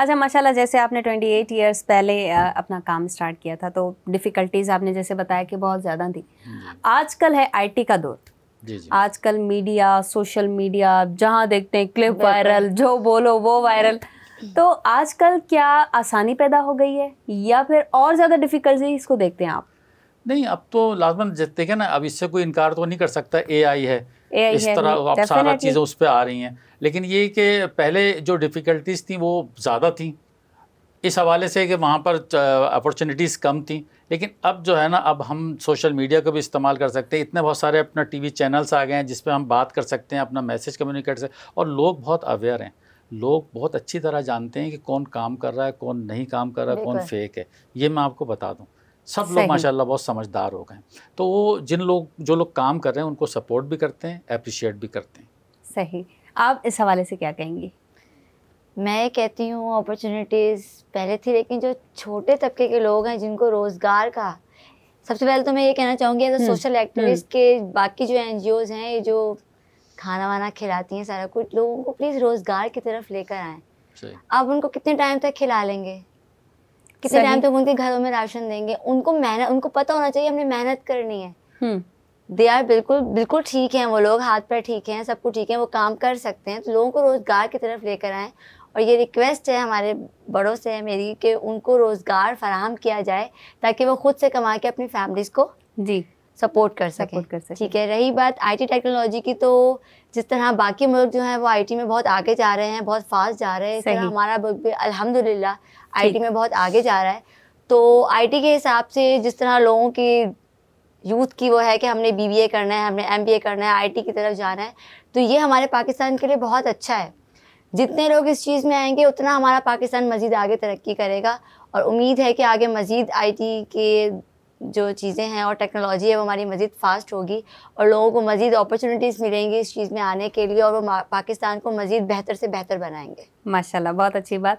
अच्छा माशाल्लाह जैसे आपने 28 एट ईयर्स पहले अपना काम स्टार्ट किया था तो डिफ़िकल्टीज़ आपने जैसे बताया कि बहुत ज़्यादा थी आजकल है आईटी का दौर आजकल मीडिया सोशल मीडिया जहाँ देखते हैं क्लिप वायरल जो बोलो वो वायरल तो आजकल क्या आसानी पैदा हो गई है या फिर और ज़्यादा डिफ़िकल्टी इसको देखते हैं आप नहीं अब तो लाजमन देखिए ना अब इससे कोई इनकार तो नहीं कर सकता ए आई है AI इस है, तरह अब सारा चीज़ें उस पर आ रही हैं लेकिन ये कि पहले जो डिफ़िकल्टीज थी वो ज़्यादा थी इस हवाले से कि वहाँ पर अपॉर्चुनिटीज़ कम थी लेकिन अब जो है ना अब हम सोशल मीडिया का भी इस्तेमाल कर सकते हैं इतने बहुत सारे अपना टीवी चैनल्स आ गए हैं जिस पर हम बात कर सकते हैं अपना मैसेज कम्युनिकेट से और लोग बहुत अवेयर हैं लोग बहुत अच्छी तरह जानते हैं कि कौन काम कर रहा है कौन नहीं काम कर रहा है कौन फेक है ये मैं आपको बता दूँ सब लोग माशाल्लाह बहुत समझदार हो गए तो वो जिन लोग जो लोग काम कर रहे हैं उनको सपोर्ट भी करते हैं अप्रिशिएट भी करते हैं सही आप इस हवाले से क्या कहेंगी मैं कहती हूँ अपॉर्चुनिटीज़ पहले थी लेकिन जो छोटे तबके के लोग हैं जिनको रोज़गार का सबसे पहले तो मैं ये कहना चाहूँगी एज सोशल एक्टिविस्ट के बाकी जो एन हैं ये जो खाना वाना खिलाती हैं सारा कुछ लोगों को प्लीज़ रोज़गार की तरफ लेकर आएँ आप उनको कितने टाइम तक खिला लेंगे कितने टाइम तक उनके घरों में राशन देंगे उनको मेहनत उनको पता होना चाहिए हमने मेहनत करनी है हम्म। दे आर बिल्कुल बिल्कुल ठीक हैं वो लोग हाथ पैर ठीक हैं सब कुछ ठीक है वो काम कर सकते हैं तो लोगों को रोज़गार की तरफ लेकर आए और ये रिक्वेस्ट है हमारे बड़ों से मेरी कि उनको रोज़गार फराहम किया जाए ताकि वो खुद से कमा के अपनी फैमिलीज़ को जी सपोर्ट कर सके कर ठीक है रही बात आईटी टेक्नोलॉजी की तो जिस तरह बाकी मुल्क जो है वो आईटी में बहुत आगे जा रहे हैं बहुत फास्ट जा रहे हैं हमारा मुल्क भी अलहमदिल्ला आईटी में बहुत आगे जा रहा है तो आईटी के हिसाब से जिस तरह लोगों की यूथ की वो है कि हमने बीबीए करना है हमने एमबीए करना है आईटी की तरफ जाना है तो ये हमारे पाकिस्तान के लिए बहुत अच्छा है जितने लोग इस चीज़ में आएंगे उतना हमारा पाकिस्तान मज़ीद आगे तरक्की करेगा और उम्मीद है कि आगे मज़ीद आईटी के जो चीज़ें हैं और टेक्नोलॉजी है वो हमारी मज़ीद फास्ट होगी और लोगों को मज़ीद अपॉर्चुनिटीज़ मिलेंगी इस चीज़ में आने के लिए और वो पाकिस्तान को मज़ीद बेहतर से बेहतर बनाएंगे माशाल्लाह बहुत अच्छी बात